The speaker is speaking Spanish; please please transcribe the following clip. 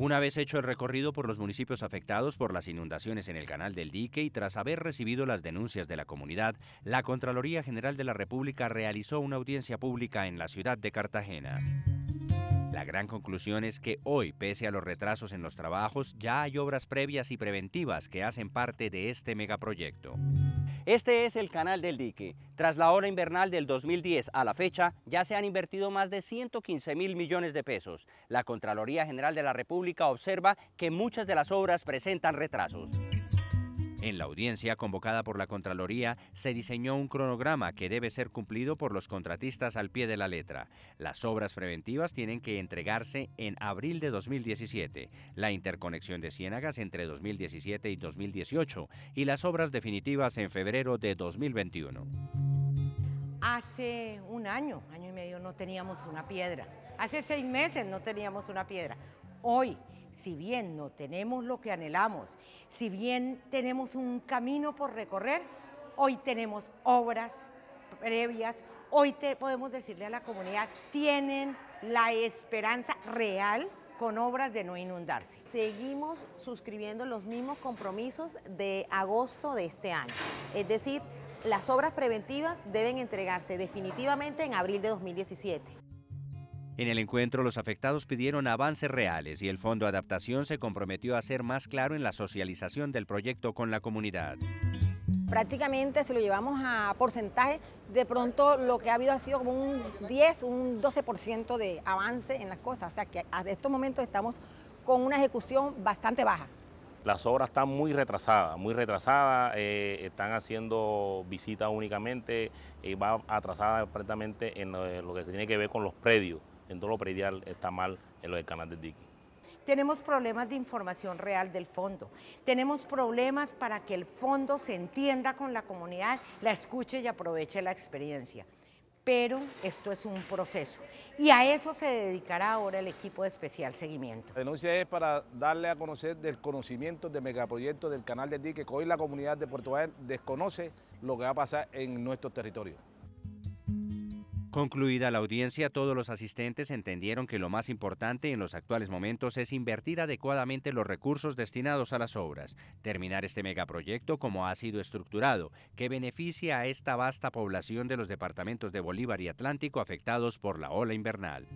Una vez hecho el recorrido por los municipios afectados por las inundaciones en el canal del dique y tras haber recibido las denuncias de la comunidad, la Contraloría General de la República realizó una audiencia pública en la ciudad de Cartagena. La gran conclusión es que hoy, pese a los retrasos en los trabajos, ya hay obras previas y preventivas que hacen parte de este megaproyecto. Este es el canal del dique. Tras la hora invernal del 2010 a la fecha, ya se han invertido más de 115 mil millones de pesos. La Contraloría General de la República observa que muchas de las obras presentan retrasos. En la audiencia convocada por la Contraloría se diseñó un cronograma que debe ser cumplido por los contratistas al pie de la letra. Las obras preventivas tienen que entregarse en abril de 2017, la interconexión de Ciénagas entre 2017 y 2018 y las obras definitivas en febrero de 2021. Hace un año, año y medio, no teníamos una piedra. Hace seis meses no teníamos una piedra. Hoy si bien no tenemos lo que anhelamos, si bien tenemos un camino por recorrer, hoy tenemos obras previas, hoy te podemos decirle a la comunidad, tienen la esperanza real con obras de no inundarse. Seguimos suscribiendo los mismos compromisos de agosto de este año, es decir, las obras preventivas deben entregarse definitivamente en abril de 2017. En el encuentro, los afectados pidieron avances reales y el Fondo Adaptación se comprometió a ser más claro en la socialización del proyecto con la comunidad. Prácticamente, si lo llevamos a porcentaje, de pronto lo que ha habido ha sido como un 10, un 12% de avance en las cosas. O sea que hasta estos momentos estamos con una ejecución bastante baja las obras están muy retrasadas, muy retrasadas, eh, están haciendo visitas únicamente, y eh, va atrasada completamente en lo, eh, en lo, que tiene que ver con los predios en todo lo predial está mal en lo del canal del dique. Tenemos problemas de información real del fondo. Tenemos problemas para que el fondo se entienda con la comunidad, la escuche y aproveche la experiencia. Pero esto es un proceso y a eso se dedicará ahora el equipo de especial seguimiento. La denuncia es para darle a conocer del conocimiento del megaproyecto del canal de dique que hoy la comunidad de Puerto Vallarta desconoce lo que va a pasar en nuestro territorio. Concluida la audiencia, todos los asistentes entendieron que lo más importante en los actuales momentos es invertir adecuadamente los recursos destinados a las obras, terminar este megaproyecto como ha sido estructurado, que beneficia a esta vasta población de los departamentos de Bolívar y Atlántico afectados por la ola invernal.